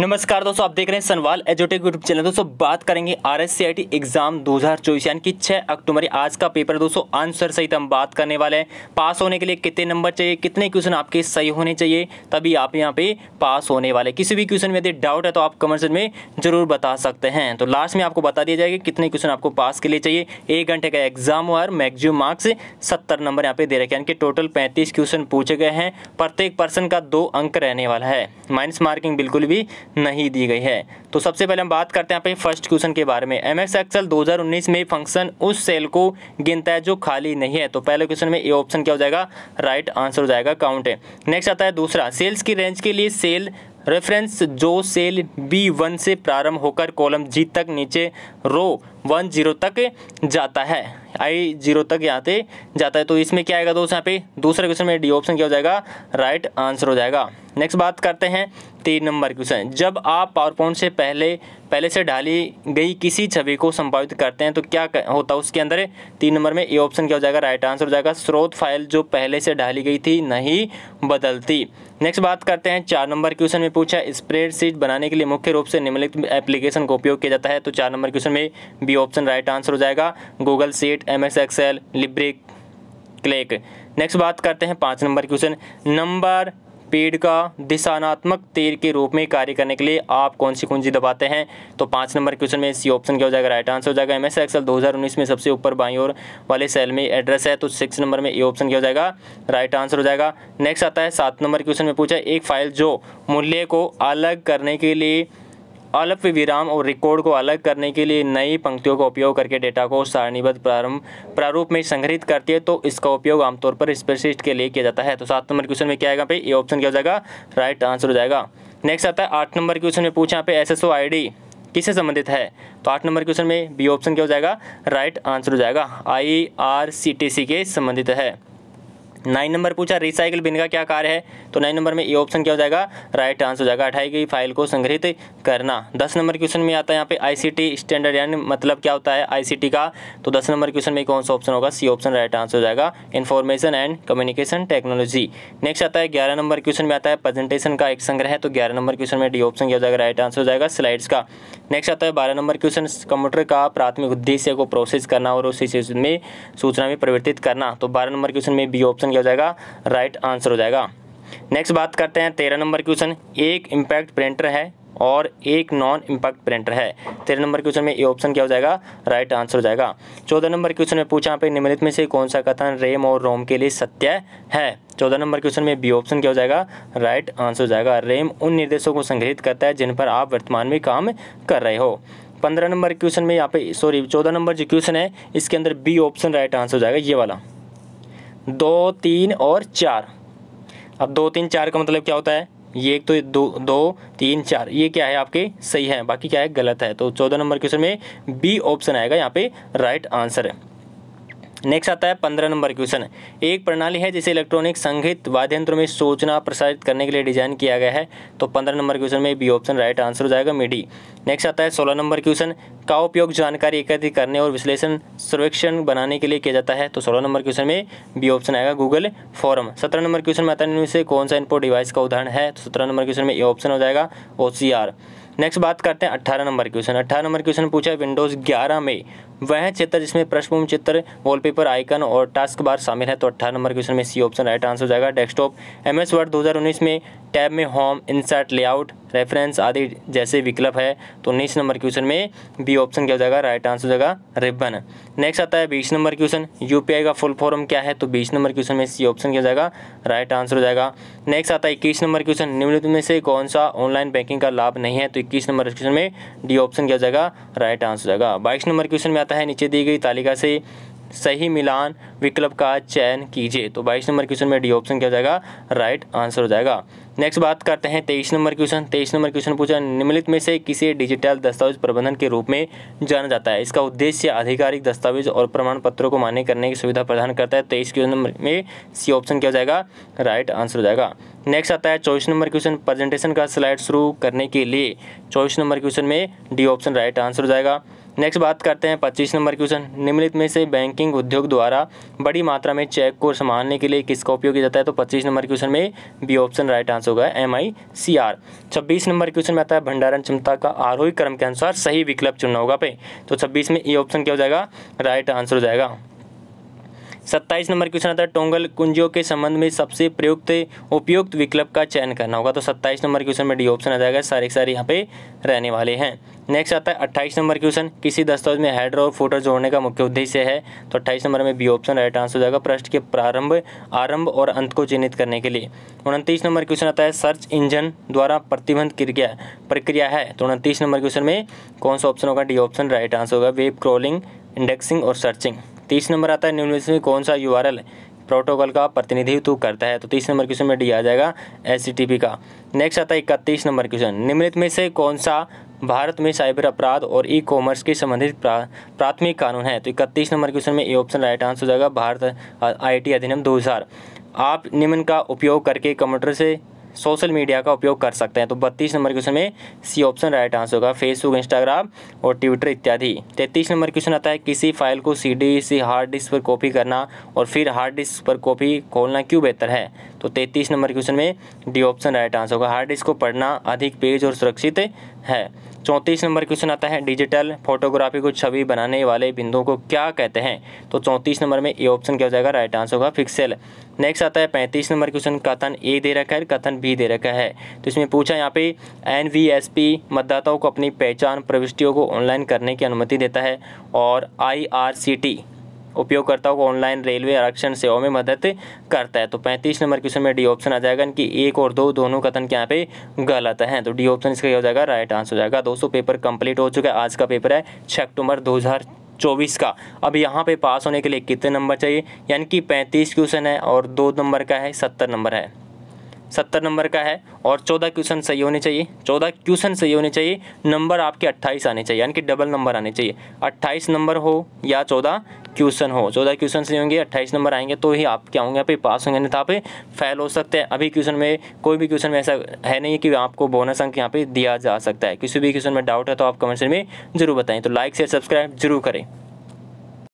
नमस्कार दोस्तों आप देख रहे हैं सनवाल एजुटेक यूट्यूब चैनल दोस्तों बात करेंगे आर एस एग्जाम 2024 यानी कि 6 अक्टूबर आज का पेपर दोस्तों आंसर सहित हम बात करने वाले हैं पास होने के लिए कितने नंबर चाहिए कितने क्वेश्चन आपके सही होने चाहिए तभी आप यहां पे पास होने वाले किसी भी क्वेश्चन में यदि डाउट है तो आप कमेंट में जरूर बता सकते हैं तो लास्ट में आपको बता दिया जाएगा कितने क्वेश्चन आपको पास के लिए चाहिए एक घंटे का एग्जाम और मैक्सिमम मार्क्स सत्तर नंबर यहाँ पे दे रखे यानी कि टोटल पैंतीस क्वेश्चन पूछे गए हैं प्रत्येक पर्सन का दो अंक रहने वाला है माइनस मार्किंग बिल्कुल भी नहीं दी गई है तो सबसे पहले हम बात करते हैं अपने फर्स्ट क्वेश्चन के बारे में एम एक्स एक्सएल 2019 में फंक्शन उस सेल को गिनता है जो खाली नहीं है तो पहले क्वेश्चन में ए ऑप्शन क्या हो जाएगा राइट आंसर हो जाएगा काउंट है नेक्स्ट आता है दूसरा सेल्स की रेंज के लिए सेल रेफरेंस जो सेल बी वन से प्रारंभ होकर कॉलम जी तक नीचे रो वन जीरो तक जाता है आई जीरो तक यहाँ से जाता है तो इसमें क्या आएगा दोस्त यहाँ पे दूसरा क्वेश्चन में डी ऑप्शन क्या हो जाएगा राइट आंसर हो जाएगा नेक्स्ट बात करते हैं तीन नंबर क्वेश्चन जब आप पावर पॉइंट से पहले पहले से ढाली गई किसी छवि को संपादित करते हैं तो क्या होता है उसके अंदर तीन नंबर में ए ऑप्शन क्या हो जाएगा राइट आंसर हो जाएगा स्रोत फाइल जो पहले से ढाली गई थी नहीं बदलती नेक्स्ट बात करते हैं चार नंबर क्वेश्चन में पूछा स्प्रेडशीट बनाने के लिए मुख्य रूप से निम्नलिखित एप्लीकेशन का उपयोग किया जाता है तो चार नंबर क्वेश्चन में बी ऑप्शन राइट आंसर हो जाएगा गूगल सीट एम एस एक्सेल लिब्रिक क्लेक नेक्स्ट बात करते हैं पाँच नंबर क्वेश्चन नंबर पेड़ का दिशानात्मक तीर के रूप में कार्य करने के लिए आप कौन सी कुंजी दबाते हैं तो पाँच नंबर क्वेश्चन में सी ऑप्शन क्या हो जाएगा राइट आंसर हो जाएगा एम एस एक्सएल दो में सबसे ऊपर बाई और वाले सेल में एड्रेस है तो सिक्स नंबर में ए ऑप्शन क्या हो जाएगा राइट आंसर हो जाएगा नेक्स्ट आता है सात नंबर क्वेश्चन में पूछा एक फाइल जो मूल्य को अलग करने के लिए अल्प विराम और रिकॉर्ड को अलग करने के लिए नई पंक्तियों का उपयोग करके डेटा को सारणीबद्ध प्रारंभ प्रारूप में संग्रहित करती है तो इसका उपयोग आमतौर पर स्प्रेडशीट के लिए किया जाता है तो सात नंबर क्वेश्चन में क्या आएगा पे ये ऑप्शन क्या हो जाएगा राइट आंसर हो जाएगा नेक्स्ट आता है आठ नंबर क्वेश्चन में पूछा पे S S O I D किससे संबंधित है तो आठ नंबर क्वेश्चन में बी ऑप्शन क्या हो जाएगा राइट आंसर हो जाएगा I R C T C के संबंधित है नाइन नंबर पूछा रिसाइकिल बिन का क्या कार्य है तो नाइन नंबर में ये ऑप्शन क्या हो जाएगा राइट आंसर हो जाएगा हटाई गई फाइल को संग्रहित करना दस नंबर क्वेश्चन में आता है यहाँ पे आईसीटी स्टैंडर्ड यानी मतलब क्या होता है आईसीटी का तो दस नंबर क्वेश्चन में कौन सा ऑप्शन होगा सी ऑप्शन राइट आंसर हो जाएगा information and communication technology next आता है ग्यारह नंबर क्वेश्चन में आता है प्रेजेंटेशन का एक संग्रह है तो ग्यारह नंबर क्वेश्चन में डी ऑप्शन क्या हो जाएगा राइट आंसर हो जाएगा स्लाइड्स का नेक्स्ट आता है बारह नंबर क्वेश्चन कंप्यूटर का प्राथमिक उद्देश्य को प्रोसेस करना और उसी में सूचना में परिवर्तित करना तो बारह नंबर क्वेश्चन में बी ऑप्शन क्या हो जाएगा राइट आंसर हो जाएगा नेक्स्ट बात करते हैं तेरह नंबर क्वेश्चन एक इम्पैक्ट प्रिंटर है और एक नॉन इम्पैक्ट प्रिंटर है तेरह नंबर क्वेश्चन में ये ऑप्शन क्या हो जाएगा राइट आंसर हो जाएगा चौदह नंबर क्वेश्चन में पूछा पे निम्नलिखित में से कौन सा कथन रेम और रोम के लिए सत्य है चौदह नंबर क्वेश्चन में बी ऑप्शन क्या हो जाएगा राइट आंसर हो जाएगा रेम उन निर्देशों को संग्रहित करता है जिन पर आप वर्तमान में काम कर रहे हो पंद्रह नंबर क्वेश्चन में यहाँ पे सॉरी चौदह नंबर जो क्वेश्चन है इसके अंदर बी ऑप्शन राइट आंसर हो जाएगा ये वाला दो तीन और चार अब दो तीन चार का मतलब क्या होता है ये एक तो दो दो तीन चार ये क्या है आपके सही है बाकी क्या है गलत है तो चौदह नंबर क्वेश्चन में बी ऑप्शन आएगा यहाँ पे राइट आंसर है नेक्स्ट आता है पंद्रह नंबर क्वेश्चन एक प्रणाली है जिसे इलेक्ट्रॉनिक संगीत वाद्य यंत्र में सूचना प्रसारित करने के लिए डिजाइन किया गया है तो पंद्रह नंबर क्वेश्चन में बी ऑप्शन राइट आंसर हो जाएगा मिडी नेक्स्ट आता है सोलह नंबर क्वेश्चन का उपयोग जानकारी एकत्रित करने और विश्लेषण सर्वेक्षण बनाने के लिए किया जाता है तो सोलह नंबर क्वेश्चन में बी ऑप्शन आएगा गूगल फॉरम सत्रह नंबर क्वेश्चन में आता है से कौन सा इनपुट डिवाइस का उदाहरण है तो सत्रह नंबर क्वेश्चन में ए ऑप्शन हो जाएगा ओ नेक्स्ट बात करते हैं अट्ठारह नंबर क्वेश्चन अट्ठारह नंबर क्वेश्चन पूछा है विंडोज़ ग्यारह में वह चित्र जिसमें पृष्ठभूमि चित्र वॉलपेपर आइकन और टास्क बार शामिल है तो अट्ठारह नंबर क्वेश्चन में सी ऑप्शन राइट आंसर हो जाएगा डेस्कटॉप एमएस वर्ड दो में टैब में होम इंसर्ट लेआउट रेफरेंस आदि जैसे विकल्प है तो उन्नीस नंबर क्वेश्चन में बी ऑप्शन क्या हो जाएगा राइट आंसर हो जाएगा रिबन नेक्स्ट आता है बीस नंबर क्वेश्चन यूपीआई का फुल फॉर्म क्या है तो बीस नंबर क्वेश्चन में सी ऑप्शन क्या हो जाएगा राइट आंसर हो जाएगा नेक्स्ट आता है इक्कीस नंबर क्वेश्चन निम्नलिखित में से कौन सा ऑनलाइन बैंकिंग का लाभ नहीं है तो इक्कीस नंबर क्वेश्चन में डी ऑप्शन क्या हो जाएगा राइट आंसर हो जाएगा बाईस नंबर क्वेश्चन में आता है नीचे दी गई तालिका से सही मिलान विकल्प का चयन कीजिए तो 22 नंबर क्वेश्चन में डी ऑप्शन क्या हो जाएगा राइट आंसर हो जाएगा नेक्स्ट बात करते हैं तेईस नंबर क्वेश्चन तेईस नंबर क्वेश्चन पूछा निम्नलिखित में से किसे डिजिटल दस्तावेज प्रबंधन के रूप में जाना जाता है इसका उद्देश्य आधिकारिक दस्तावेज और प्रमाण पत्रों को मान्य करने की सुविधा प्रदान करता है तेईस तो क्वेश्चन नंबर में सी ऑप्शन क्या हो जाएगा राइट आंसर हो जाएगा नेक्स्ट आता है चौबीस नंबर क्वेश्चन प्रेजेंटेशन का स्लाइड शुरू करने के लिए चौबीस नंबर क्वेश्चन में डी ऑप्शन राइट आंसर हो जाएगा नेक्स्ट बात करते हैं पच्चीस नंबर क्वेश्चन निम्नलिखित में से बैंकिंग उद्योग द्वारा बड़ी मात्रा में चेक को संभालने के लिए किसका उपयोग किया जाता है तो पच्चीस नंबर क्वेश्चन में बी ऑप्शन राइट आंसर होगा एम आई सी आर छब्बीस नंबर क्वेश्चन में आता है भंडारण क्षमता का आरोही क्रम के अनुसार सही विकल्प चुनना होगा पे तो छब्बीस में ई ऑप्शन क्या हो जाएगा राइट आंसर हो जाएगा सत्ताईस नंबर क्वेश्चन आता है टोंगल कुंजियों के संबंध में सबसे प्रयुक्त उपयुक्त विकल्प का चयन करना होगा तो सत्ताईस नंबर क्वेश्चन में डी ऑप्शन आ जाएगा सारे सारे यहाँ पे रहने वाले हैं नेक्स्ट आता है अट्ठाईस नंबर क्वेश्चन किसी दस्तावेज में हेडर और फुटर जोड़ने का मुख्य उद्देश्य है तो अट्ठाईस नंबर में बी ऑप्शन राइट आंसर हो जाएगा प्रश्न के प्रारंभ आरंभ और अंत को चिन्हित करने के लिए उनतीस नंबर क्वेश्चन आता है सर्च इंजन द्वारा प्रतिबंध क्रिया प्रक्रिया है तो उनतीस नंबर क्वेश्चन में कौन सा ऑप्शन होगा डी ऑप्शन राइट आंसर होगा वेब क्रॉलिंग इंडेक्सिंग और सर्चिंग तीस नंबर आता है न्यूनलिस्ट में कौन सा यू प्रोटोकॉल का प्रतिनिधित्व करता है तो तीस नंबर क्वेश्चन में डी आ जाएगा एस का नेक्स्ट आता है इकतीस नंबर क्वेश्चन निम्नलिखित में से कौन सा भारत में साइबर अपराध और ई कॉमर्स के संबंधित प्रा, प्राथमिक कानून है तो इकतीस नंबर क्वेश्चन में ए ऑप्शन राइट आंसर हो जाएगा भारत आई अधिनियम दो आप निम्न का उपयोग करके कंप्यूटर से सोशल मीडिया का उपयोग कर सकते हैं तो बत्तीस नंबर क्वेश्चन में सी ऑप्शन राइट आंसर होगा फेसबुक इंस्टाग्राम और ट्विटर इत्यादि तैतीस नंबर क्वेश्चन आता है किसी फाइल को सी डी से हार्ड डिस्क पर कॉपी करना और फिर हार्ड डिस्क पर कॉपी खोलना क्यों बेहतर है तो तैतीस नंबर क्वेश्चन में डी ऑप्शन राइट आंसर होगा हार्ड डिस्क को पढ़ना अधिक पेज और सुरक्षित है चौंतीस नंबर क्वेश्चन आता है डिजिटल फोटोग्राफी को छवि बनाने वाले बिंदुओं को क्या कहते हैं तो चौंतीस नंबर में ए ऑप्शन क्या हो जाएगा राइट आंसर होगा फिक्सेल नेक्स्ट आता है पैंतीस नंबर क्वेश्चन कथन ए दे रखा है कथन बी दे रखा है तो इसमें पूछा यहाँ पे एन मतदाताओं को अपनी पहचान प्रविष्टियों को ऑनलाइन करने की अनुमति देता है और आई उपयोगकर्ताओं को ऑनलाइन रेलवे आरक्षण सेवाओं में मदद करता है तो पैंतीस नंबर क्वेश्चन में डी ऑप्शन आ जाएगा इनकी एक और दो दोनों कथन यहाँ पे गलत है तो डी ऑप्शन इसका हो जाएगा राइट आंसर हो जाएगा दोस्तों पेपर कंप्लीट हो चुका है आज का पेपर है छः अक्टूबर दो चौबीस का अब यहाँ पे पास होने के लिए कितने नंबर चाहिए यानी कि पैंतीस क्वेश्चन है और दो नंबर का है सत्तर नंबर है सत्तर नंबर का है और चौदह क्वेश्चन सही होने चाहिए चौदह क्वेश्चन सही होने चाहिए नंबर आपके अट्ठाईस आने चाहिए यानी कि डबल नंबर आने चाहिए अट्ठाईस नंबर हो या चौदह क्वेश्चन हो चौदह क्वेश्चन सही होंगे अट्ठाईस नंबर आएंगे तो ही आप क्या होंगे यहाँ पे पास होंगे तो आप फेल हो सकते हैं अभी क्वेश्चन में कोई भी क्वेश्चन में ऐसा है नहीं कि आपको बोनस अंक यहाँ पे दिया जा सकता है किसी भी क्वेश्चन में डाउट है तो आप कमेंट में जरूर बताएँ तो लाइक से सब्सक्राइब जरूर करें